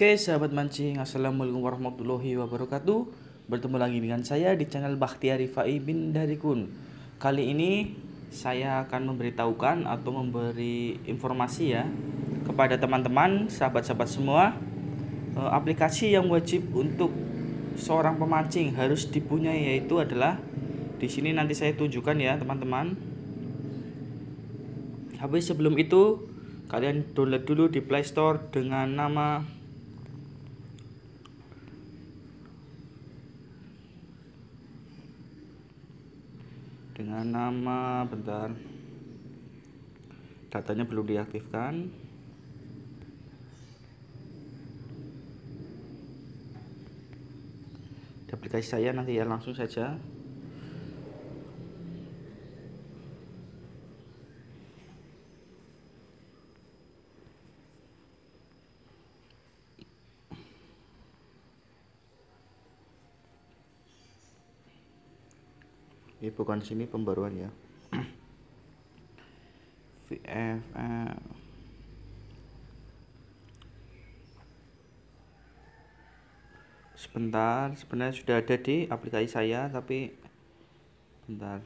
Oke sahabat mancing Assalamualaikum warahmatullahi wabarakatuh Bertemu lagi dengan saya di channel Bakhtiyari Fai bin Darikun Kali ini saya akan memberitahukan atau memberi informasi ya Kepada teman-teman, sahabat-sahabat semua eh, Aplikasi yang wajib untuk seorang pemancing harus dipunyai yaitu adalah di sini nanti saya tunjukkan ya teman-teman Habis sebelum itu kalian download dulu di playstore dengan nama dengan nama bentar datanya belum diaktifkan di aplikasi saya nanti ya langsung saja ini iya, bukan sini pembaruan ya VF eh. sebentar sebenarnya sudah ada di aplikasi saya tapi bentar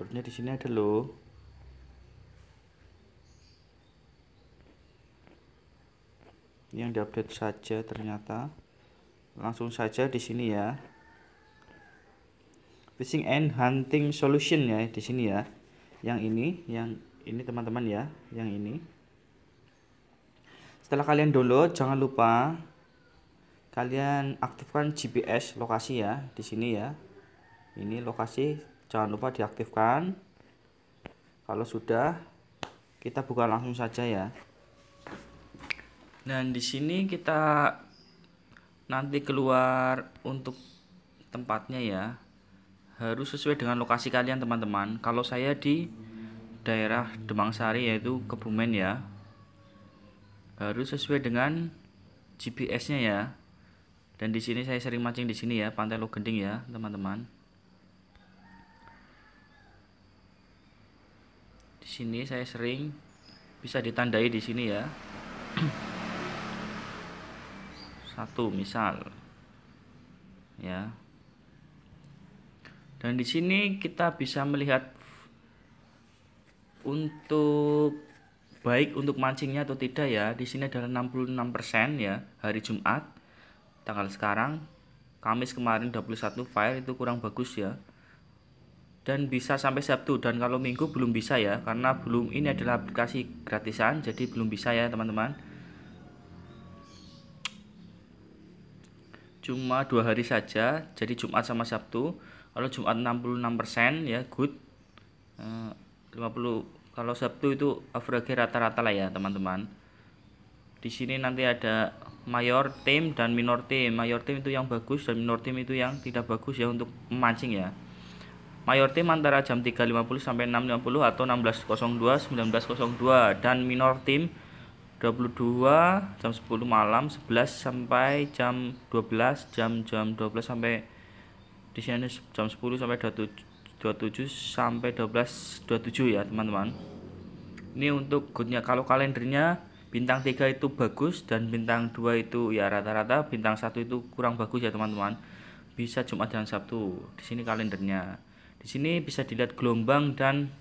harusnya di sini ada loh yang diupdate saja ternyata langsung saja di sini ya fishing and hunting solution ya di sini ya yang ini yang ini teman-teman ya yang ini setelah kalian download jangan lupa kalian aktifkan GPS lokasi ya di sini ya ini lokasi jangan lupa diaktifkan kalau sudah kita buka langsung saja ya dan di sini kita nanti keluar untuk tempatnya ya harus sesuai dengan lokasi kalian teman-teman kalau saya di daerah Demang Sari yaitu Kebumen ya harus sesuai dengan GPS-nya ya dan di sini saya sering mancing di sini ya pantai Logending ya teman-teman di sini saya sering bisa ditandai di sini ya satu misal ya dan di sini kita bisa melihat untuk baik untuk mancingnya atau tidak ya di sini adalah 66% ya hari Jumat tanggal sekarang Kamis kemarin 21 file itu kurang bagus ya dan bisa sampai Sabtu dan kalau Minggu belum bisa ya karena belum ini adalah aplikasi gratisan jadi belum bisa ya teman-teman cuma dua hari saja jadi Jumat sama Sabtu kalau Jumat 66% ya good 50 eh, kalau Sabtu itu average rata-rata lah ya teman-teman di sini nanti ada mayor tim dan minor tim mayor tim itu yang bagus dan minor tim itu yang tidak bagus ya untuk memancing ya mayor tim antara jam 3.50 sampai 6.50 atau 16.02 19.02 dan minor tim 22 jam 10 malam 11 sampai jam 12 jam jam 12 sampai di sini jam 10 sampai 27 27 sampai 12 27 ya teman-teman ini untuk goodnya kalau kalendernya bintang 3 itu bagus dan bintang 2 itu ya rata-rata bintang 1 itu kurang bagus ya teman-teman bisa Jumat dan Sabtu di sini kalendernya di sini bisa dilihat gelombang dan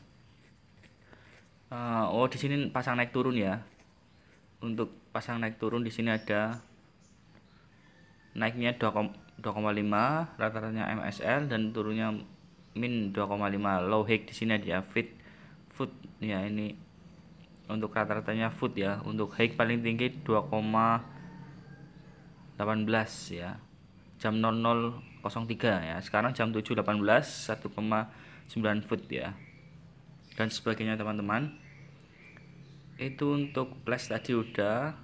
uh, oh di sini pasang naik turun ya untuk pasang naik turun di sini ada naiknya 2,5 rata-ratanya MSL dan turunnya min 2,5 low hike di sini dia fit foot ya ini untuk rata-ratanya foot ya untuk high paling tinggi 2,18 ya jam 00.03 ya sekarang jam 7.18 1,9 foot ya dan sebagainya teman-teman itu untuk plus tadi udah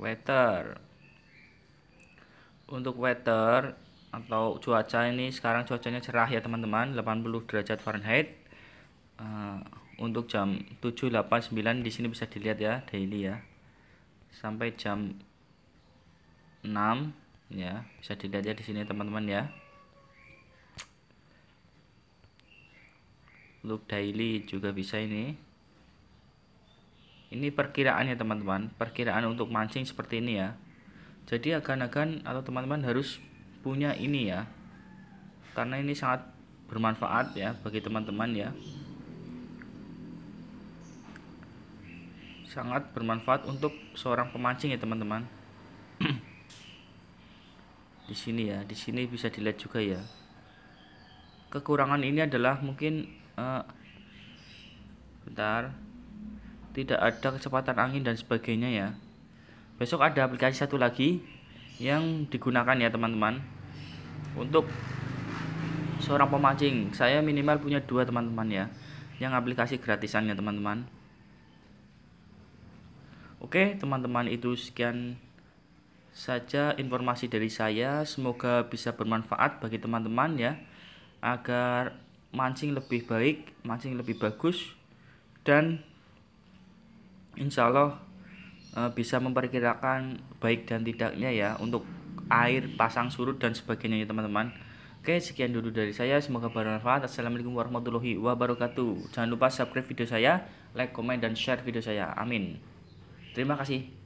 weather untuk weather atau cuaca ini sekarang cuacanya cerah ya teman-teman 80 derajat Fahrenheit uh, untuk jam 7.89 di sini bisa dilihat ya daily ya sampai jam 6 ya bisa dilihat ya di sini teman-teman ya look daily juga bisa ini ini perkiraan ya teman-teman perkiraan untuk mancing seperti ini ya jadi agan-agan atau teman-teman harus punya ini ya karena ini sangat bermanfaat ya bagi teman-teman ya sangat bermanfaat untuk seorang pemancing ya teman-teman di sini ya di sini bisa dilihat juga ya kekurangan ini adalah mungkin uh, bentar tidak ada kecepatan angin dan sebagainya ya besok ada aplikasi satu lagi yang digunakan ya teman-teman untuk seorang pemancing saya minimal punya dua teman-teman ya yang aplikasi gratisan ya teman-teman oke teman-teman itu sekian saja informasi dari saya semoga bisa bermanfaat bagi teman-teman ya agar mancing lebih baik, mancing lebih bagus, dan insya Allah eh, bisa memperkirakan baik dan tidaknya ya untuk air, pasang surut dan sebagainya ya teman-teman. Oke sekian dulu dari saya, semoga bermanfaat. Assalamualaikum warahmatullahi wabarakatuh. Jangan lupa subscribe video saya, like, komen, dan share video saya. Amin. Terima kasih.